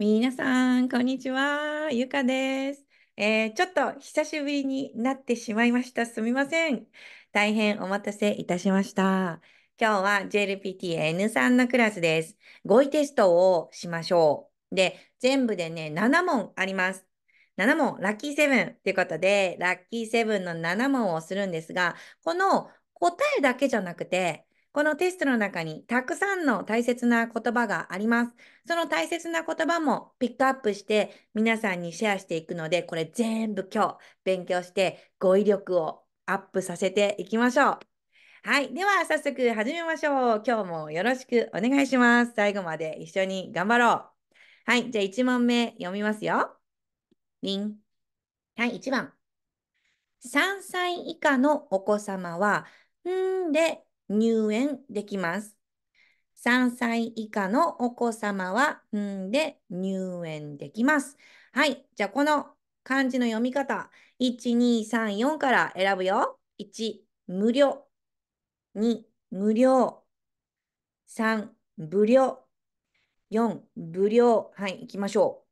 皆さん、こんにちは。ゆかです。えー、ちょっと久しぶりになってしまいました。すみません。大変お待たせいたしました。今日は JLPTN3 のクラスです。語彙テストをしましょう。で、全部でね、7問あります。7問、ラッキーセブンということで、ラッキーセブンの7問をするんですが、この答えだけじゃなくて、このテストの中にたくさんの大切な言葉があります。その大切な言葉もピックアップして皆さんにシェアしていくので、これ全部今日勉強して語彙力をアップさせていきましょう。はい。では早速始めましょう。今日もよろしくお願いします。最後まで一緒に頑張ろう。はい。じゃあ1問目読みますよ。りん。はい、1番。3歳以下のお子様は、んで入園できます。3歳以下のお子様は、うんで入園できます。はい。じゃあ、この漢字の読み方、1、2、3、4から選ぶよ。1、無料。2、無料。3、無料。4、無料。はい、行きましょう。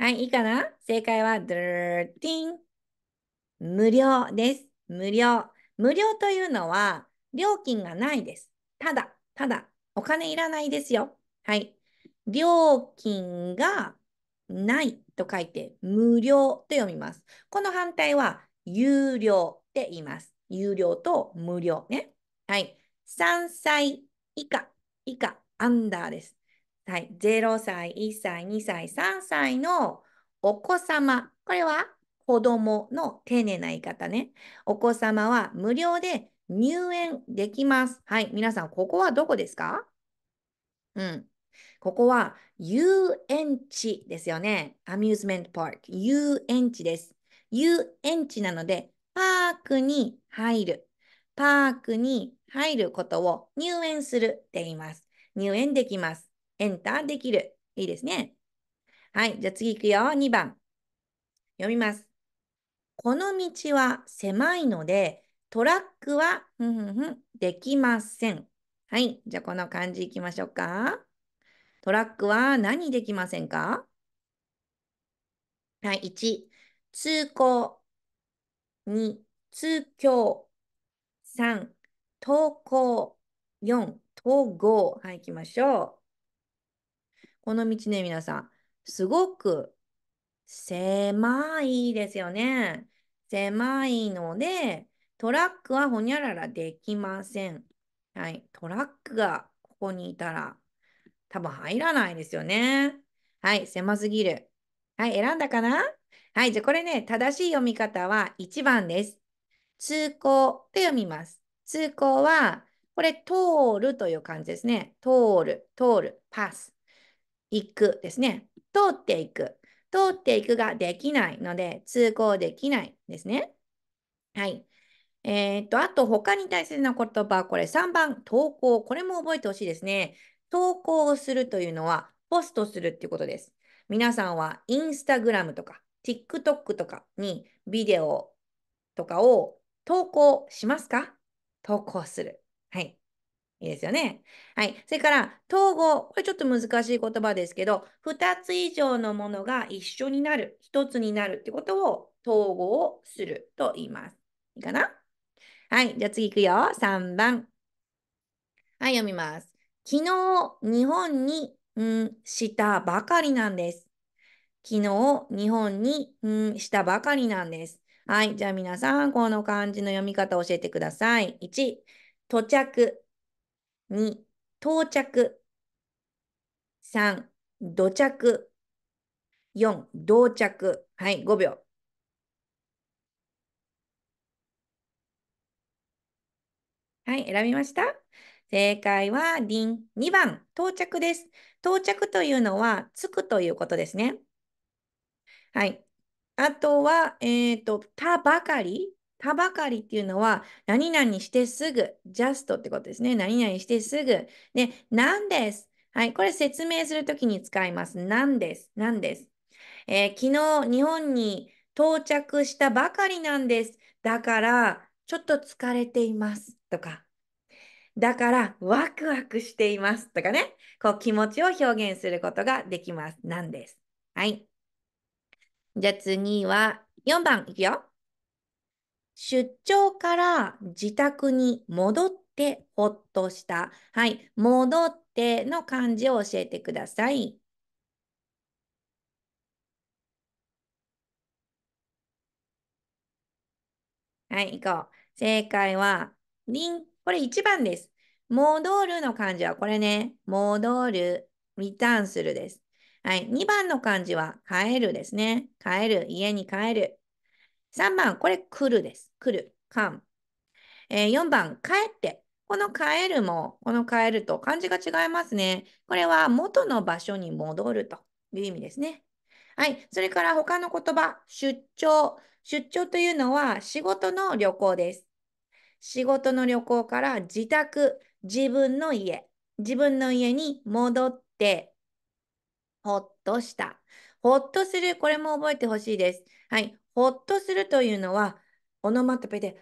はい、いいかな正解は、ドゥルーティン。無料です。無料。無料というのは、料金がないです。ただ、ただ、お金いらないですよ。はい。料金がないと書いて、無料と読みます。この反対は、有料って言います。有料と無料ね。はい。3歳以下、以下、アンダーです。はい、0歳、1歳、2歳、3歳のお子様。これは子供の丁寧な言い方ね。お子様は無料で入園できます。はい、皆さん、ここはどこですかうん。ここは遊園地ですよね。アミューズメントパーク。遊園地です。遊園地なので、パークに入る。パークに入ることを入園するって言います。入園できます。エンターできる。いいですね。はい、じゃあ次いくよ。2番。読みます。この道は狭いので、トラックは、ふんふんふん、できません。はい、じゃあこの漢字いきましょうか。トラックは何できませんかはい、1、通行。2、通教。3、登校。4、統合。はい、行きましょう。この道ね、皆さん、すごく狭いですよね。狭いので、トラックはほにゃららできません。はい。トラックがここにいたら、多分入らないですよね。はい。狭すぎる。はい。選んだかなはい。じゃあこれね、正しい読み方は1番です。通行と読みます。通行は、これ、通るという感じですね。通る、通る、パス。行くですね。通っていく。通っていくができないので、通行できないですね。はい。えー、っと、あと、他に大切な言葉、これ3番、投稿。これも覚えてほしいですね。投稿をするというのは、ポストするっていうことです。皆さんは、インスタグラムとか、TikTok とかにビデオとかを投稿しますか投稿する。はい。いいですよね。はい。それから、統合。これちょっと難しい言葉ですけど、2つ以上のものが一緒になる、1つになるってことを統合すると言います。いいかなはい。じゃあ次いくよ。3番。はい、読みます。昨日、日本に、ん、したばかりなんです。昨日、日本に、ん、したばかりなんです。はい。じゃあ皆さん、この漢字の読み方を教えてください。1、到着。2、到着。3、土着。4、到着。はい、5秒。はい、選びました正解はりん、2番、到着です。到着というのは、着くということですね。はい。あとは、えっ、ー、と、たばかりたばかりっていうのは、何々してすぐ、just ってことですね。何々してすぐ。で、なんです。はい、これ説明するときに使います。なんです。なんです。えー、昨日、日本に到着したばかりなんです。だから、ちょっと疲れています。とか。だから、ワクワクしています。とかね。こう、気持ちを表現することができます。なんです。はい。じゃあ次は4番いくよ。出張から自宅に戻ってほっとした。はい、戻っての漢字を教えてください。はい、行こう。正解は、りん、これ1番です。戻るの漢字はこれね、戻る、リターンするです。はい、2番の漢字は帰るですね。帰る、家に帰る。3番、これ、来るです。来る、come。えー、4番、帰って。この帰るも、この帰ると漢字が違いますね。これは元の場所に戻るという意味ですね。はい。それから他の言葉、出張。出張というのは仕事の旅行です。仕事の旅行から自宅、自分の家、自分の家に戻って、ほっとした。ほっとする、これも覚えてほしいです。はい。ほっとするというのは、オノマトペで、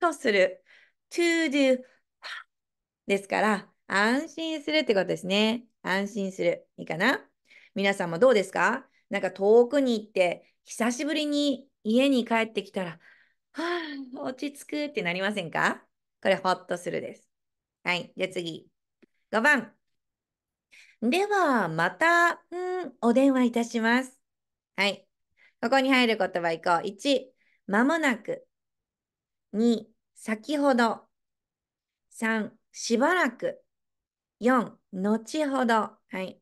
とする、to do ですから、安心するってことですね。安心する。いいかな皆さんもどうですかなんか遠くに行って、久しぶりに家に帰ってきたら、はぁ、落ち着くってなりませんかこれ、ほっとするです。はい。じゃあ次。5番。では、また、うん、お電話いたします。はい。ここに入る言葉いこう。1、まもなく。2、先ほど。3、しばらく。4、後ほど。はい。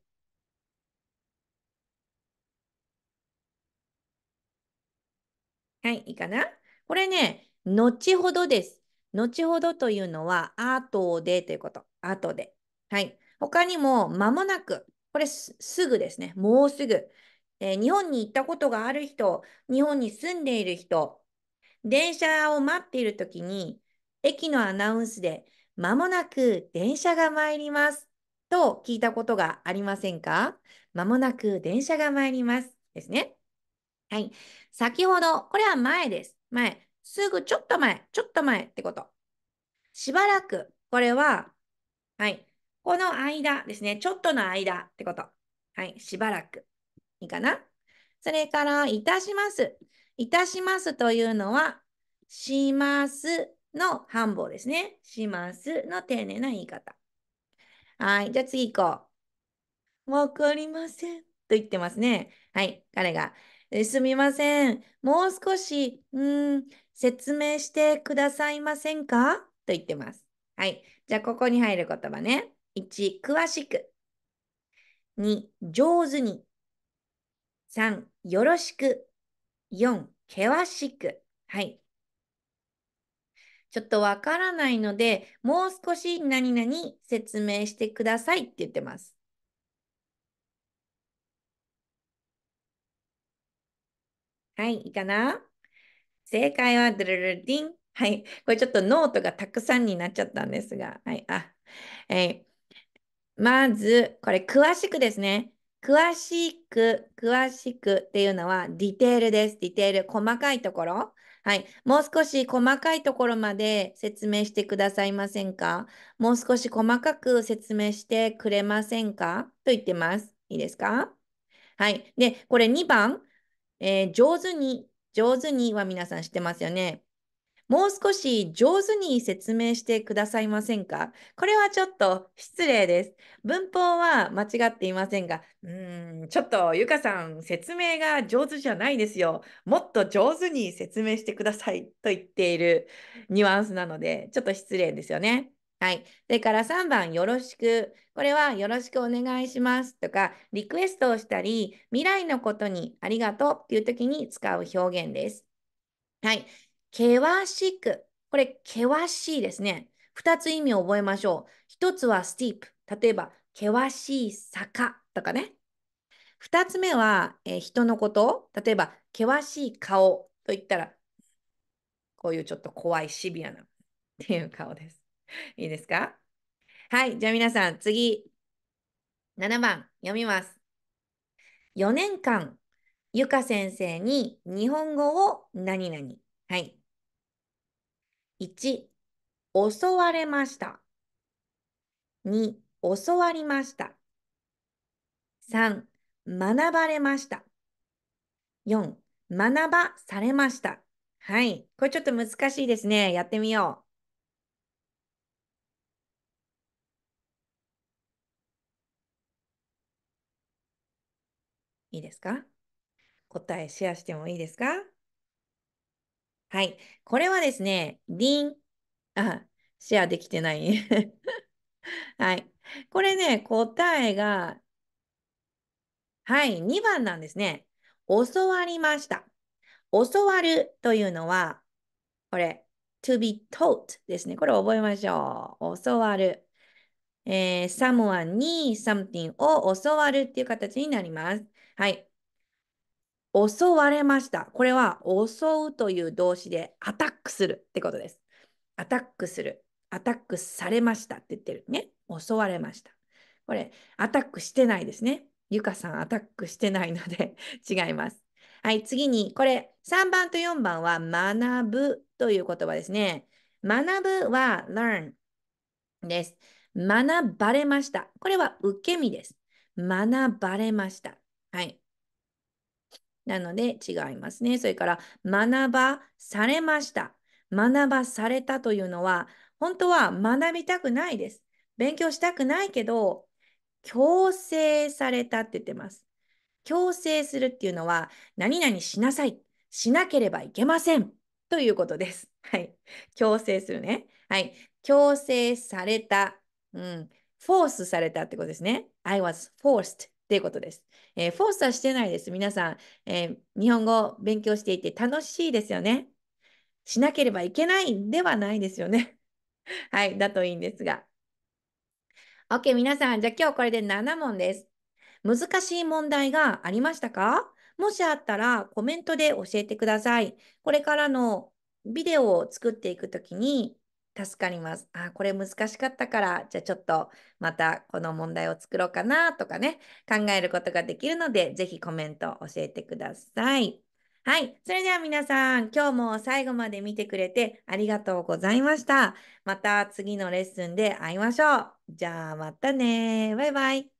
はい、いいかなこれね、後ほどです。後ほどというのは、後でということ。後で。はい。他にも、間もなく。これすぐですね。もうすぐ。えー、日本に行ったことがある人、日本に住んでいる人、電車を待っている時に、駅のアナウンスで、まもなく電車が参りますと聞いたことがありませんかまもなく電車が参りますですね。はい。先ほど、これは前です。前。すぐちょっと前、ちょっと前ってこと。しばらく、これは、はい。この間ですね。ちょっとの間ってこと。はい。しばらく。いいかなそれから、いたします。いたしますというのは、しますの繁忙ですね。しますの丁寧な言い方。はい。じゃあ次行こう。わかりません。と言ってますね。はい。彼が、すみません。もう少し、うん、説明してくださいませんかと言ってます。はい。じゃあここに入る言葉ね。1、詳しく。2、上手に。3、よろしく。4、険しく。はい。ちょっとわからないので、もう少し何々説明してくださいって言ってます。はい、いいかな正解はドゥルルディン。はい、これちょっとノートがたくさんになっちゃったんですが、はい、あ、えー、まず、これ詳しくですね。詳しく、詳しくっていうのはディテールです。ディテール、細かいところ。はい。もう少し細かいところまで説明してくださいませんかもう少し細かく説明してくれませんかと言ってます。いいですかはい。で、これ2番、えー、上手に、上手には皆さん知ってますよね。もう少し上手に説明してくださいませんかこれはちょっと失礼です。文法は間違っていませんが、うーん、ちょっとゆかさん、説明が上手じゃないですよ。もっと上手に説明してくださいと言っているニュアンスなので、ちょっと失礼ですよね。はい。それから3番、よろしく。これは、よろしくお願いしますとか、リクエストをしたり、未来のことにありがとうっていう時に使う表現です。はい。険しく。これ、険しいですね。二つ意味を覚えましょう。一つはスティープ。例えば、険しい坂とかね。二つ目は、えー、人のこと例えば、険しい顔と言ったら、こういうちょっと怖いシビアなっていう顔です。いいですかはい。じゃあ皆さん、次。7番、読みます。4年間、ゆか先生に日本語を何々。はい。1、襲われました。2、教わりました。3、学ばれました。4、学ばされました。はい。これちょっと難しいですね。やってみよう。いいですか答えシェアしてもいいですかはい。これはですね、リン、あ、シェアできてない。はい。これね、答えが、はい、2番なんですね。教わりました。教わるというのは、これ、to be taught ですね。これ覚えましょう。教わる。えー、someone に something を教わるっていう形になります。はい。襲われました。これは襲うという動詞でアタックするってことです。アタックする。アタックされましたって言ってるね。襲われました。これ、アタックしてないですね。ゆかさん、アタックしてないので 違います。はい、次に、これ、3番と4番は学ぶという言葉ですね。学ぶは learn です。学ばれました。これは受け身です。学ばれました。はい。なので違いますね。それから学ばされました。学ばされたというのは本当は学びたくないです。勉強したくないけど強制されたって言ってます。強制するっていうのは何々しなさい。しなければいけません。ということです。はい。強制するね。はい。強制された。うん。フォースされたってことですね。I was forced っていうことです。えー、フォースはしてないです。皆さん、えー、日本語を勉強していて楽しいですよね。しなければいけないではないですよね。はい、だといいんですが。OK、皆さん、じゃあ今日これで7問です。難しい問題がありましたかもしあったらコメントで教えてください。これからのビデオを作っていくときに、助かります。あ、これ難しかったから、じゃあちょっとまたこの問題を作ろうかなとかね、考えることができるので、是非コメント教えてください。はい。それでは皆さん、今日も最後まで見てくれてありがとうございました。また次のレッスンで会いましょう。じゃあまたね。バイバイ。